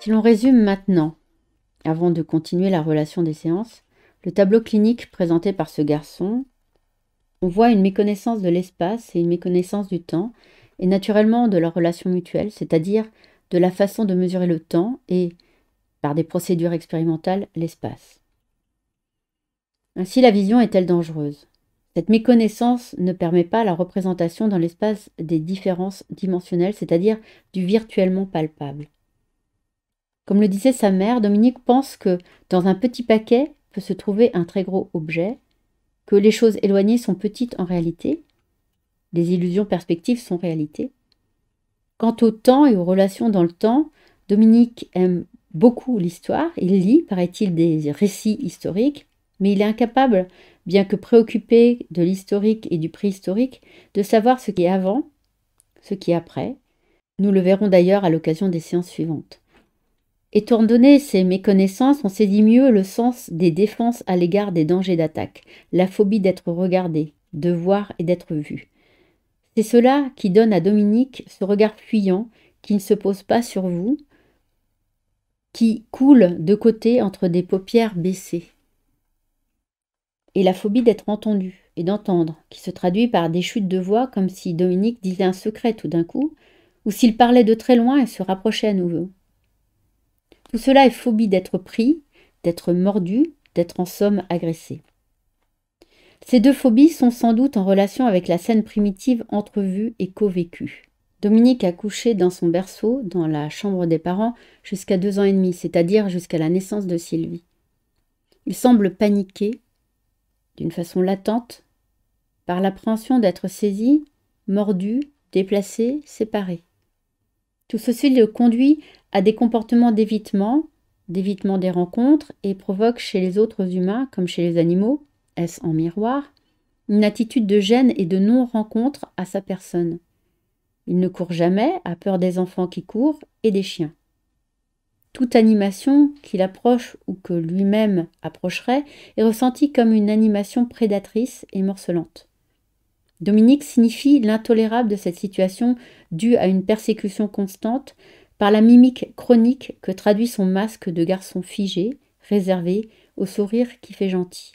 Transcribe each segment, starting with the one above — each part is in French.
Si l'on résume maintenant, avant de continuer la relation des séances, le tableau clinique présenté par ce garçon, on voit une méconnaissance de l'espace et une méconnaissance du temps, et naturellement de leur relation mutuelle, c'est-à-dire de la façon de mesurer le temps et, par des procédures expérimentales, l'espace. Ainsi, la vision est-elle dangereuse Cette méconnaissance ne permet pas la représentation dans l'espace des différences dimensionnelles, c'est-à-dire du virtuellement palpable. Comme le disait sa mère, Dominique pense que dans un petit paquet peut se trouver un très gros objet, que les choses éloignées sont petites en réalité, les illusions perspectives sont réalité. Quant au temps et aux relations dans le temps, Dominique aime beaucoup l'histoire, il lit, paraît-il, des récits historiques, mais il est incapable, bien que préoccupé de l'historique et du préhistorique, de savoir ce qui est avant, ce qui est après. Nous le verrons d'ailleurs à l'occasion des séances suivantes. Étant donné ces méconnaissances, on saisit mieux le sens des défenses à l'égard des dangers d'attaque, la phobie d'être regardé, de voir et d'être vu. C'est cela qui donne à Dominique ce regard fuyant qui ne se pose pas sur vous, qui coule de côté entre des paupières baissées. Et la phobie d'être entendu et d'entendre, qui se traduit par des chutes de voix comme si Dominique disait un secret tout d'un coup, ou s'il parlait de très loin et se rapprochait à nouveau. Tout cela est phobie d'être pris, d'être mordu, d'être en somme agressé. Ces deux phobies sont sans doute en relation avec la scène primitive entrevue et co-vécue. Dominique a couché dans son berceau, dans la chambre des parents, jusqu'à deux ans et demi, c'est-à-dire jusqu'à la naissance de Sylvie. Il semble paniquer, d'une façon latente, par l'appréhension d'être saisi, mordu, déplacé, séparé. Tout ceci le conduit à des comportements d'évitement, d'évitement des rencontres, et provoque chez les autres humains, comme chez les animaux, est-ce en miroir, une attitude de gêne et de non-rencontre à sa personne. Il ne court jamais, à peur des enfants qui courent et des chiens. Toute animation qu'il approche ou que lui-même approcherait est ressentie comme une animation prédatrice et morcelante. Dominique signifie l'intolérable de cette situation due à une persécution constante par la mimique chronique que traduit son masque de garçon figé, réservé, au sourire qui fait gentil.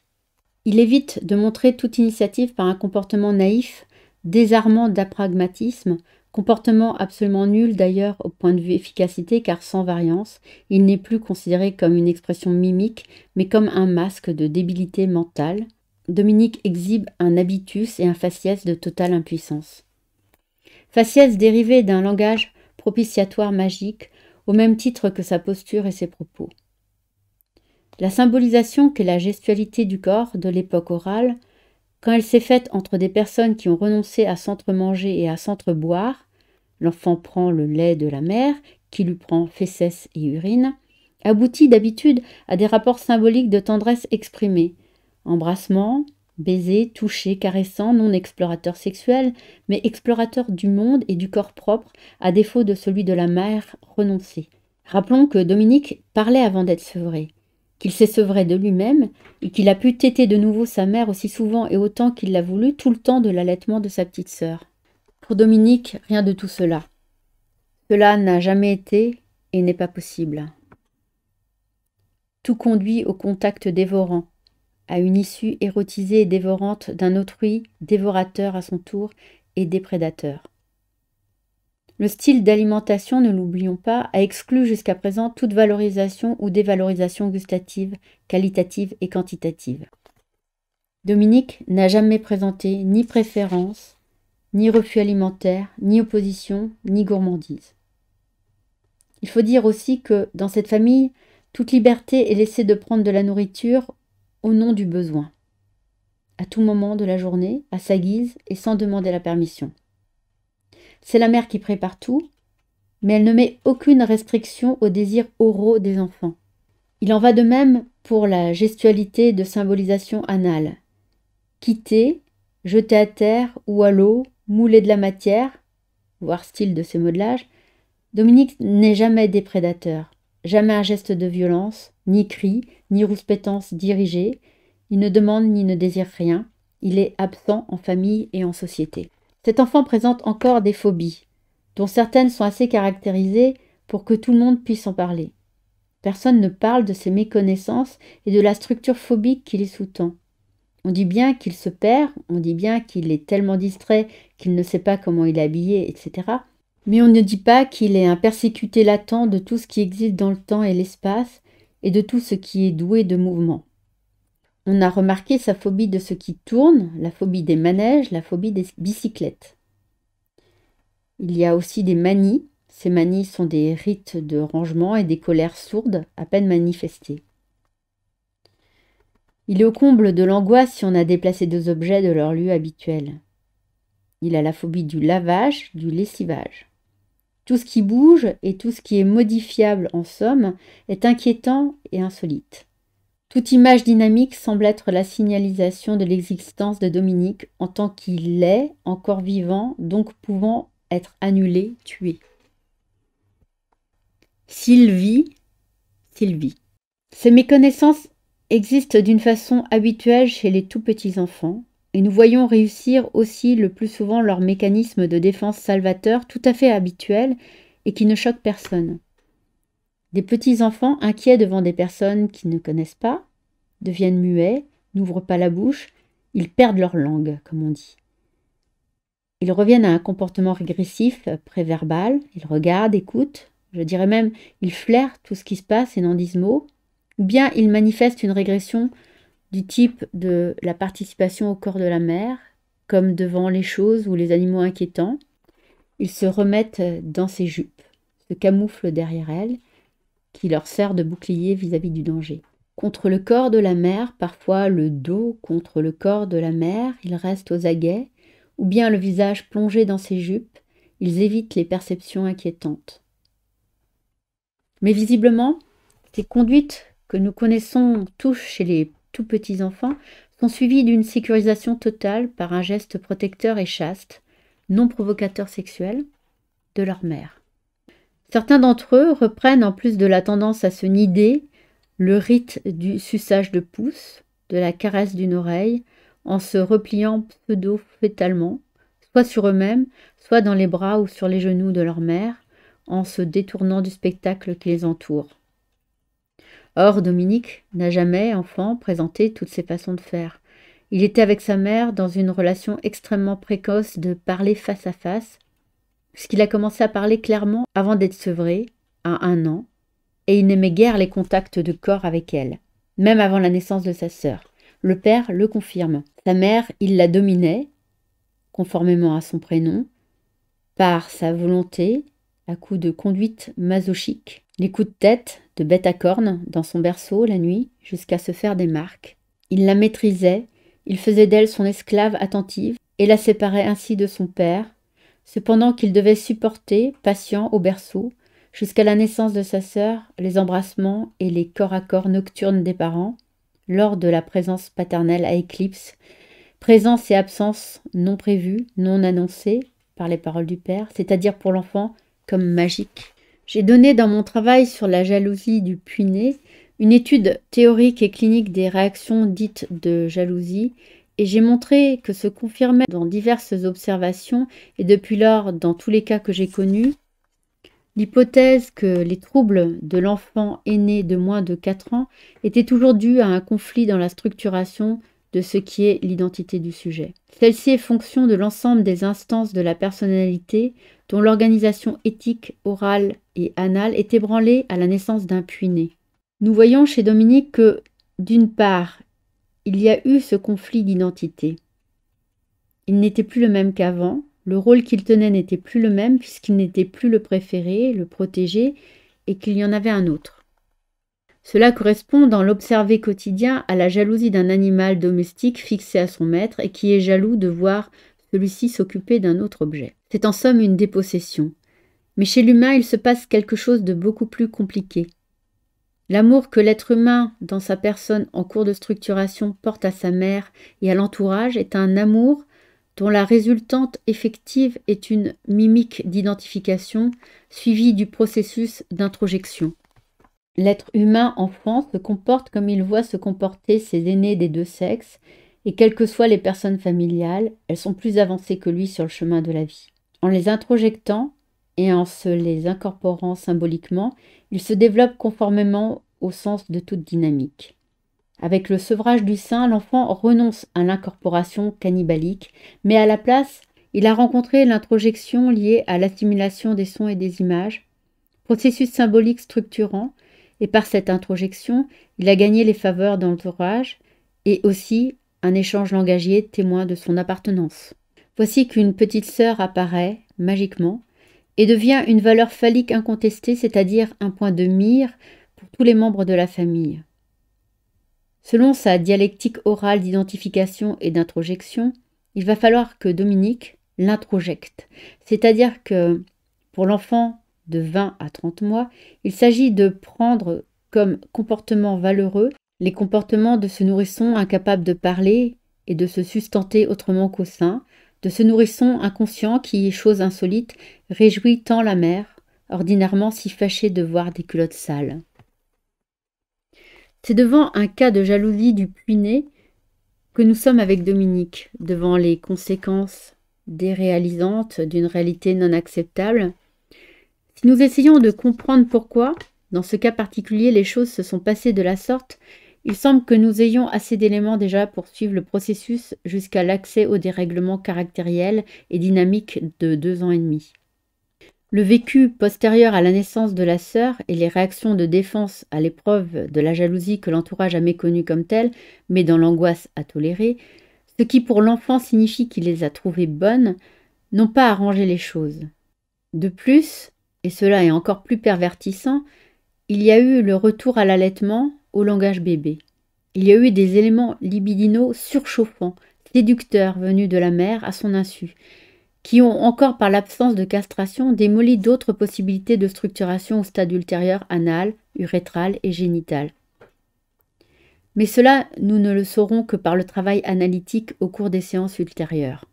Il évite de montrer toute initiative par un comportement naïf, désarmant d'apragmatisme, comportement absolument nul d'ailleurs au point de vue efficacité car sans variance, il n'est plus considéré comme une expression mimique mais comme un masque de débilité mentale, Dominique exhibe un habitus et un faciès de totale impuissance. Faciès dérivé d'un langage propitiatoire magique, au même titre que sa posture et ses propos. La symbolisation qu'est la gestualité du corps de l'époque orale, quand elle s'est faite entre des personnes qui ont renoncé à s'entre-manger et à s'entre-boire, l'enfant prend le lait de la mère, qui lui prend fesses et urine, aboutit d'habitude à des rapports symboliques de tendresse exprimée, Embrassement, baiser, toucher, caressant, non explorateur sexuel, mais explorateur du monde et du corps propre, à défaut de celui de la mère renoncée. Rappelons que Dominique parlait avant d'être sevré, qu'il s'est sevré de lui-même et qu'il a pu téter de nouveau sa mère aussi souvent et autant qu'il l'a voulu tout le temps de l'allaitement de sa petite sœur. Pour Dominique, rien de tout cela. Cela n'a jamais été et n'est pas possible. Tout conduit au contact dévorant, à une issue érotisée et dévorante d'un autrui, dévorateur à son tour et déprédateur. Le style d'alimentation, ne l'oublions pas, a exclu jusqu'à présent toute valorisation ou dévalorisation gustative, qualitative et quantitative. Dominique n'a jamais présenté ni préférence, ni refus alimentaire, ni opposition, ni gourmandise. Il faut dire aussi que, dans cette famille, toute liberté est laissée de prendre de la nourriture au nom du besoin, à tout moment de la journée, à sa guise et sans demander la permission. C'est la mère qui prépare tout, mais elle ne met aucune restriction aux désirs oraux des enfants. Il en va de même pour la gestualité de symbolisation anale. Quitter, jeter à terre ou à l'eau, mouler de la matière, voire style de ces modelages, Dominique n'est jamais des prédateurs. Jamais un geste de violence, ni cri, ni rouspétance dirigée. Il ne demande ni ne désire rien. Il est absent en famille et en société. Cet enfant présente encore des phobies, dont certaines sont assez caractérisées pour que tout le monde puisse en parler. Personne ne parle de ses méconnaissances et de la structure phobique qui les sous-tend. On dit bien qu'il se perd, on dit bien qu'il est tellement distrait qu'il ne sait pas comment il est habillé, etc. Mais on ne dit pas qu'il est un persécuté latent de tout ce qui existe dans le temps et l'espace et de tout ce qui est doué de mouvement. On a remarqué sa phobie de ce qui tourne, la phobie des manèges, la phobie des bicyclettes. Il y a aussi des manies. Ces manies sont des rites de rangement et des colères sourdes, à peine manifestées. Il est au comble de l'angoisse si on a déplacé deux objets de leur lieu habituel. Il a la phobie du lavage, du lessivage. Tout ce qui bouge et tout ce qui est modifiable, en somme, est inquiétant et insolite. Toute image dynamique semble être la signalisation de l'existence de Dominique en tant qu'il est encore vivant, donc pouvant être annulé, tué. Sylvie, Sylvie. Ces méconnaissances existent d'une façon habituelle chez les tout petits enfants, et nous voyons réussir aussi le plus souvent leur mécanisme de défense salvateur tout à fait habituel et qui ne choque personne. Des petits-enfants inquiets devant des personnes qu'ils ne connaissent pas, deviennent muets, n'ouvrent pas la bouche, ils perdent leur langue, comme on dit. Ils reviennent à un comportement régressif, préverbal, ils regardent, écoutent, je dirais même, ils flairent tout ce qui se passe et n'en disent mot, ou bien ils manifestent une régression du type de la participation au corps de la mer, comme devant les choses ou les animaux inquiétants. Ils se remettent dans ses jupes, se camouflent derrière elles qui leur sert de bouclier vis-à-vis du danger. Contre le corps de la mer, parfois le dos contre le corps de la mer, ils restent aux aguets, ou bien le visage plongé dans ses jupes, ils évitent les perceptions inquiétantes. Mais visiblement, ces conduites que nous connaissons touchent chez les tous petits enfants sont suivis d'une sécurisation totale par un geste protecteur et chaste, non provocateur sexuel, de leur mère. Certains d'entre eux reprennent, en plus de la tendance à se nider, le rite du suçage de pouce, de la caresse d'une oreille, en se repliant pseudo-fétalement, soit sur eux-mêmes, soit dans les bras ou sur les genoux de leur mère, en se détournant du spectacle qui les entoure. Or, Dominique n'a jamais, enfant, présenté toutes ses façons de faire. Il était avec sa mère dans une relation extrêmement précoce de parler face à face, puisqu'il a commencé à parler clairement avant d'être sevré, à un an, et il n'aimait guère les contacts de corps avec elle, même avant la naissance de sa sœur. Le père le confirme. Sa mère, il la dominait, conformément à son prénom, par sa volonté, à coups de conduite masochique, les coups de tête de bête à cornes dans son berceau la nuit jusqu'à se faire des marques. Il la maîtrisait, il faisait d'elle son esclave attentive et la séparait ainsi de son père, cependant qu'il devait supporter, patient au berceau, jusqu'à la naissance de sa sœur, les embrassements et les corps à corps nocturnes des parents, lors de la présence paternelle à éclipse, présence et absence non prévues, non annoncées par les paroles du père, c'est-à-dire pour l'enfant comme magique. J'ai donné dans mon travail sur la jalousie du puiné une étude théorique et clinique des réactions dites de jalousie et j'ai montré que se confirmait dans diverses observations et depuis lors dans tous les cas que j'ai connus l'hypothèse que les troubles de l'enfant aîné de moins de 4 ans étaient toujours dus à un conflit dans la structuration de ce qui est l'identité du sujet. Celle-ci est fonction de l'ensemble des instances de la personnalité dont l'organisation éthique, orale et anale est ébranlée à la naissance d'un puiné. Nous voyons chez Dominique que, d'une part, il y a eu ce conflit d'identité. Il n'était plus le même qu'avant, le rôle qu'il tenait n'était plus le même puisqu'il n'était plus le préféré, le protégé, et qu'il y en avait un autre. Cela correspond dans l'observé quotidien à la jalousie d'un animal domestique fixé à son maître et qui est jaloux de voir celui-ci s'occuper d'un autre objet. C'est en somme une dépossession. Mais chez l'humain, il se passe quelque chose de beaucoup plus compliqué. L'amour que l'être humain, dans sa personne en cours de structuration, porte à sa mère et à l'entourage est un amour dont la résultante effective est une mimique d'identification suivie du processus d'introjection. L'être humain enfant se comporte comme il voit se comporter ses aînés des deux sexes, et quelles que soient les personnes familiales, elles sont plus avancées que lui sur le chemin de la vie. En les introjectant et en se les incorporant symboliquement, il se développe conformément au sens de toute dynamique. Avec le sevrage du sein, l'enfant renonce à l'incorporation cannibalique, mais à la place, il a rencontré l'introjection liée à l'assimilation des sons et des images, processus symbolique structurant et par cette introjection, il a gagné les faveurs d'entourage et aussi un échange langagier témoin de son appartenance. Voici qu'une petite sœur apparaît, magiquement, et devient une valeur phallique incontestée, c'est-à-dire un point de mire pour tous les membres de la famille. Selon sa dialectique orale d'identification et d'introjection, il va falloir que Dominique l'introjecte, c'est-à-dire que pour l'enfant de 20 à 30 mois, il s'agit de prendre comme comportement valeureux les comportements de ce nourrisson incapable de parler et de se sustenter autrement qu'au sein, de ce nourrisson inconscient qui, chose insolite, réjouit tant la mère, ordinairement si fâchée de voir des culottes sales. C'est devant un cas de jalousie du puiné que nous sommes avec Dominique, devant les conséquences déréalisantes d'une réalité non acceptable, nous essayons de comprendre pourquoi, dans ce cas particulier, les choses se sont passées de la sorte, il semble que nous ayons assez d'éléments déjà pour suivre le processus jusqu'à l'accès au dérèglement caractériel et dynamique de deux ans et demi. Le vécu postérieur à la naissance de la sœur et les réactions de défense à l'épreuve de la jalousie que l'entourage a méconnue comme telle, mais dans l'angoisse à tolérer, ce qui pour l'enfant signifie qu'il les a trouvées bonnes, n'ont pas arrangé les choses. De plus, et cela est encore plus pervertissant, il y a eu le retour à l'allaitement, au langage bébé. Il y a eu des éléments libidinaux surchauffants, séducteurs venus de la mère à son insu, qui ont encore par l'absence de castration démoli d'autres possibilités de structuration au stade ultérieur anal, urétral et génital. Mais cela, nous ne le saurons que par le travail analytique au cours des séances ultérieures.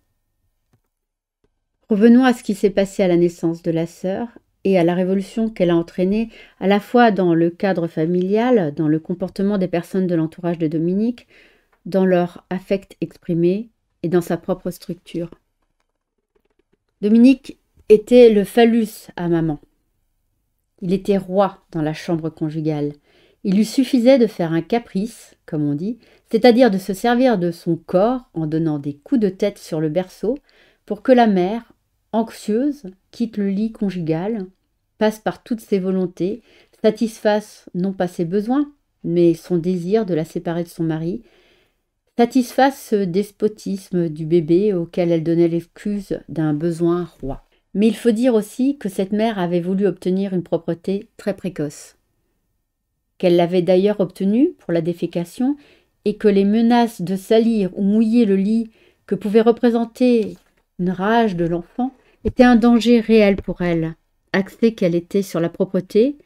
Revenons à ce qui s'est passé à la naissance de la sœur et à la révolution qu'elle a entraînée à la fois dans le cadre familial, dans le comportement des personnes de l'entourage de Dominique, dans leur affect exprimé et dans sa propre structure. Dominique était le phallus à maman. Il était roi dans la chambre conjugale. Il lui suffisait de faire un caprice, comme on dit, c'est-à-dire de se servir de son corps en donnant des coups de tête sur le berceau pour que la mère, anxieuse, quitte le lit conjugal, passe par toutes ses volontés, satisfasse non pas ses besoins, mais son désir de la séparer de son mari, satisfasse ce despotisme du bébé auquel elle donnait l'excuse d'un besoin roi. Mais il faut dire aussi que cette mère avait voulu obtenir une propreté très précoce, qu'elle l'avait d'ailleurs obtenue pour la défécation, et que les menaces de salir ou mouiller le lit que pouvait représenter une rage de l'enfant était un danger réel pour elle, axée qu'elle était sur la propreté,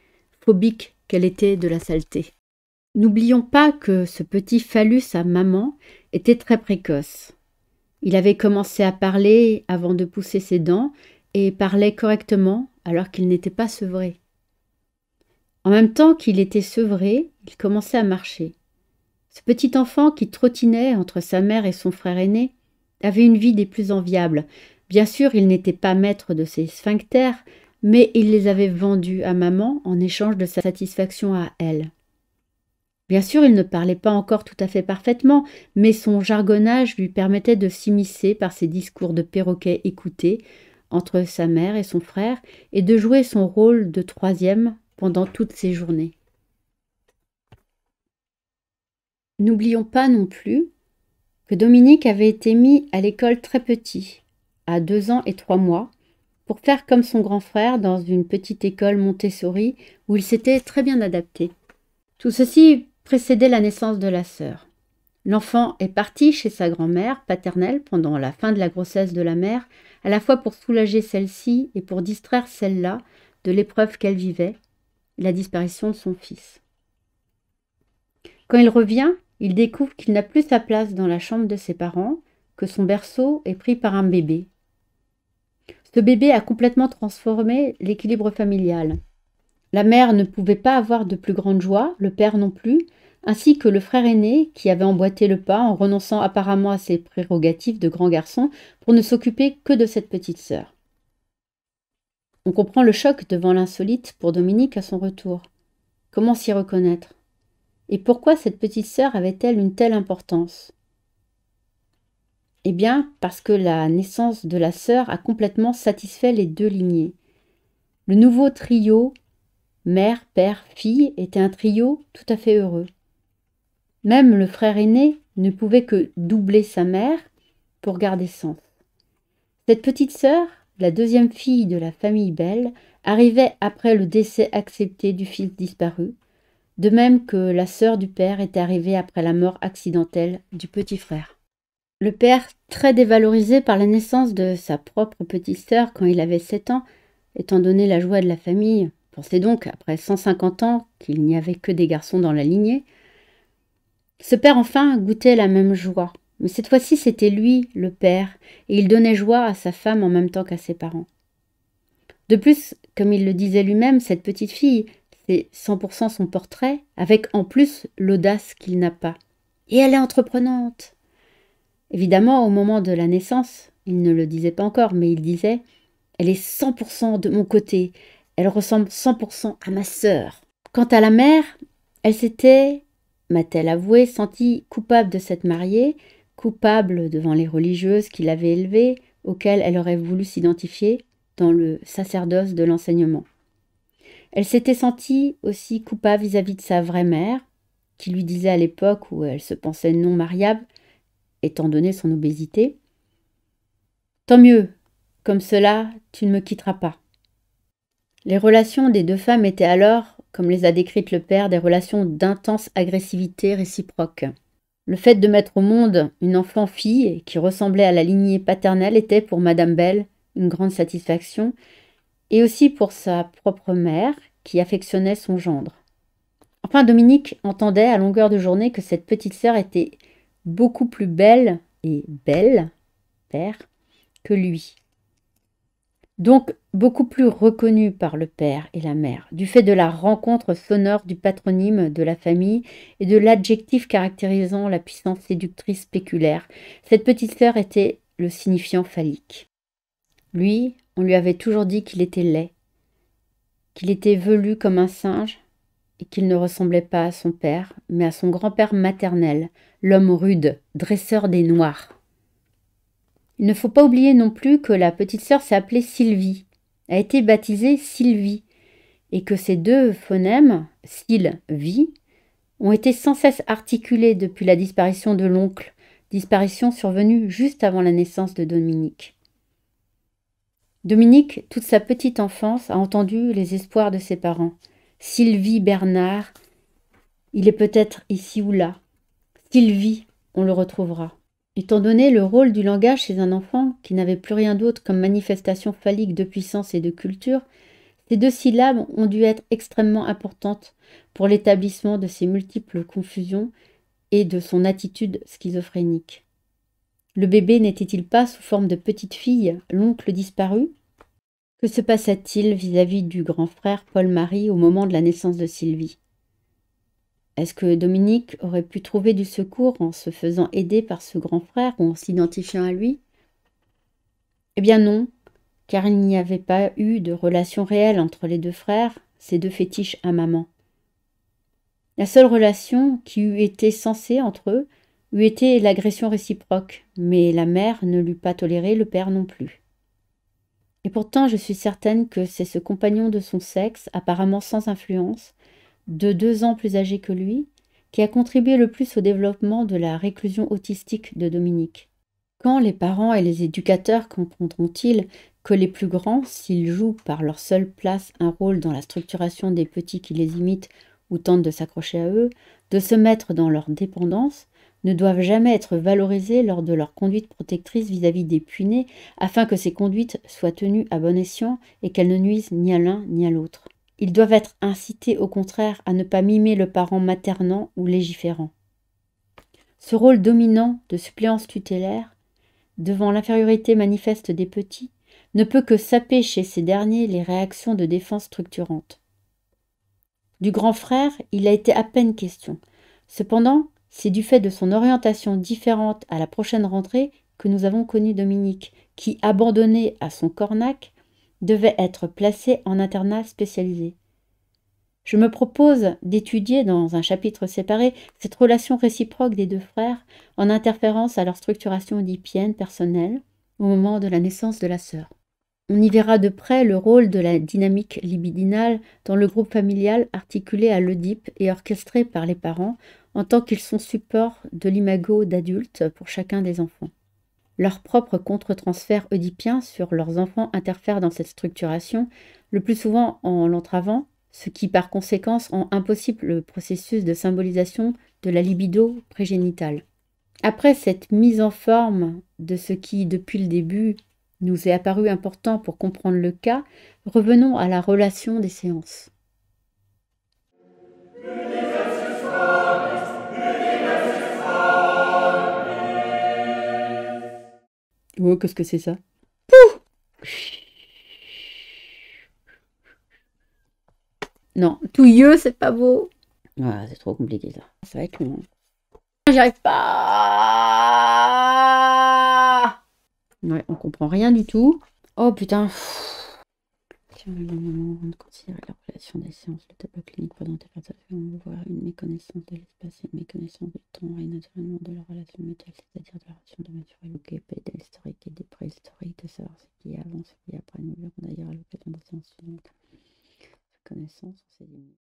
phobique qu'elle était de la saleté. N'oublions pas que ce petit phallus à maman était très précoce. Il avait commencé à parler avant de pousser ses dents et parlait correctement alors qu'il n'était pas sevré. En même temps qu'il était sevré, il commençait à marcher. Ce petit enfant qui trottinait entre sa mère et son frère aîné avait une vie des plus enviables, Bien sûr, il n'était pas maître de ses sphincters, mais il les avait vendus à maman en échange de sa satisfaction à elle. Bien sûr, il ne parlait pas encore tout à fait parfaitement, mais son jargonnage lui permettait de s'immiscer par ses discours de perroquet écoutés entre sa mère et son frère et de jouer son rôle de troisième pendant toutes ses journées. N'oublions pas non plus que Dominique avait été mis à l'école très petit à deux ans et trois mois pour faire comme son grand frère dans une petite école Montessori où il s'était très bien adapté. Tout ceci précédait la naissance de la sœur. L'enfant est parti chez sa grand-mère paternelle pendant la fin de la grossesse de la mère, à la fois pour soulager celle-ci et pour distraire celle-là de l'épreuve qu'elle vivait, la disparition de son fils. Quand il revient, il découvre qu'il n'a plus sa place dans la chambre de ses parents, que son berceau est pris par un bébé, ce bébé a complètement transformé l'équilibre familial. La mère ne pouvait pas avoir de plus grande joie, le père non plus, ainsi que le frère aîné qui avait emboîté le pas en renonçant apparemment à ses prérogatives de grand garçon pour ne s'occuper que de cette petite sœur. On comprend le choc devant l'insolite pour Dominique à son retour. Comment s'y reconnaître Et pourquoi cette petite sœur avait-elle une telle importance eh bien, parce que la naissance de la sœur a complètement satisfait les deux lignées. Le nouveau trio, mère, père, fille, était un trio tout à fait heureux. Même le frère aîné ne pouvait que doubler sa mère pour garder sens. Cette petite sœur, la deuxième fille de la famille Belle, arrivait après le décès accepté du fils disparu, de même que la sœur du père était arrivée après la mort accidentelle du petit frère. Le père, très dévalorisé par la naissance de sa propre petite sœur quand il avait 7 ans, étant donné la joie de la famille, pensait donc, après 150 ans, qu'il n'y avait que des garçons dans la lignée. Ce père, enfin, goûtait la même joie. Mais cette fois-ci, c'était lui, le père, et il donnait joie à sa femme en même temps qu'à ses parents. De plus, comme il le disait lui-même, cette petite fille, c'est 100% son portrait, avec en plus l'audace qu'il n'a pas. Et elle est entreprenante. Évidemment, au moment de la naissance, il ne le disait pas encore, mais il disait Elle est 100% de mon côté, elle ressemble 100% à ma sœur. Quant à la mère, elle s'était, m'a-t-elle avoué, sentie coupable de cette mariée, coupable devant les religieuses qui l'avaient élevée, auxquelles elle aurait voulu s'identifier dans le sacerdoce de l'enseignement. Elle s'était sentie aussi coupable vis à -vis de sa vraie mère, qui lui disait à l'époque où elle se pensait non mariable étant donné son obésité. Tant mieux, comme cela, tu ne me quitteras pas. Les relations des deux femmes étaient alors, comme les a décrites le père, des relations d'intense agressivité réciproque. Le fait de mettre au monde une enfant fille qui ressemblait à la lignée paternelle était pour Madame Belle une grande satisfaction, et aussi pour sa propre mère qui affectionnait son gendre. Enfin, Dominique entendait à longueur de journée que cette petite sœur était beaucoup plus belle et belle, père, que lui. Donc beaucoup plus reconnue par le père et la mère, du fait de la rencontre sonore du patronyme de la famille et de l'adjectif caractérisant la puissance séductrice spéculaire, cette petite sœur était le signifiant phallique. Lui, on lui avait toujours dit qu'il était laid, qu'il était velu comme un singe, et qu'il ne ressemblait pas à son père, mais à son grand-père maternel, l'homme rude, dresseur des Noirs. Il ne faut pas oublier non plus que la petite sœur s'est appelée Sylvie, a été baptisée Sylvie, et que ces deux phonèmes, Sylvie, ont été sans cesse articulés depuis la disparition de l'oncle, disparition survenue juste avant la naissance de Dominique. Dominique, toute sa petite enfance, a entendu les espoirs de ses parents. Sylvie Bernard, il est peut-être ici ou là. Sylvie, on le retrouvera. Étant donné le rôle du langage chez un enfant qui n'avait plus rien d'autre comme manifestation phallique de puissance et de culture, ces deux syllabes ont dû être extrêmement importantes pour l'établissement de ses multiples confusions et de son attitude schizophrénique. Le bébé n'était-il pas sous forme de petite fille, l'oncle disparu, que se passa-t-il vis-à-vis du grand frère Paul-Marie au moment de la naissance de Sylvie Est-ce que Dominique aurait pu trouver du secours en se faisant aider par ce grand frère ou en s'identifiant à lui Eh bien non, car il n'y avait pas eu de relation réelle entre les deux frères, ces deux fétiches à maman. La seule relation qui eût été censée entre eux eût été l'agression réciproque, mais la mère ne l'eût pas tolérée, le père non plus. Et pourtant, je suis certaine que c'est ce compagnon de son sexe, apparemment sans influence, de deux ans plus âgé que lui, qui a contribué le plus au développement de la réclusion autistique de Dominique. Quand les parents et les éducateurs comprendront-ils que les plus grands, s'ils jouent par leur seule place un rôle dans la structuration des petits qui les imitent ou tentent de s'accrocher à eux, de se mettre dans leur dépendance, ne doivent jamais être valorisés lors de leur conduite protectrice vis-à-vis des punés, afin que ces conduites soient tenues à bon escient et qu'elles ne nuisent ni à l'un ni à l'autre. Ils doivent être incités au contraire à ne pas mimer le parent maternant ou légiférant. Ce rôle dominant de suppléance tutélaire, devant l'infériorité manifeste des petits, ne peut que saper chez ces derniers les réactions de défense structurante. Du grand frère, il a été à peine question. Cependant, c'est du fait de son orientation différente à la prochaine rentrée que nous avons connu Dominique, qui, abandonné à son cornac, devait être placé en internat spécialisé. Je me propose d'étudier dans un chapitre séparé cette relation réciproque des deux frères en interférence à leur structuration oedipienne personnelle au moment de la naissance de la sœur. On y verra de près le rôle de la dynamique libidinale dans le groupe familial articulé à l'Oedipe et orchestré par les parents en tant qu'ils sont supports de l'imago d'adulte pour chacun des enfants. Leur propre contre-transfert oedipien sur leurs enfants interfère dans cette structuration, le plus souvent en l'entravant, ce qui par conséquence rend impossible le processus de symbolisation de la libido prégénitale. Après cette mise en forme de ce qui, depuis le début, nous est apparu important pour comprendre le cas, revenons à la relation des séances. Oh, qu'est-ce que c'est ça Pouh Non, yeux, c'est pas beau. Ah, c'est trop compliqué ça. Ça va être long. arrive pas. Ouais, on comprend rien du tout. Oh putain. Sur le on considérer la relation des séances. Le tableau clinique présenté par on voit une méconnaissance de l'espace et une méconnaissance du temps et naturellement de la relation mutuelle, c'est-à-dire de la relation de nature et de l'historique et des préhistoriques, de savoir ce qui est avant, ce qui est après. Nous verrons d'ailleurs à l'occasion des séances suivantes. Cette connaissance,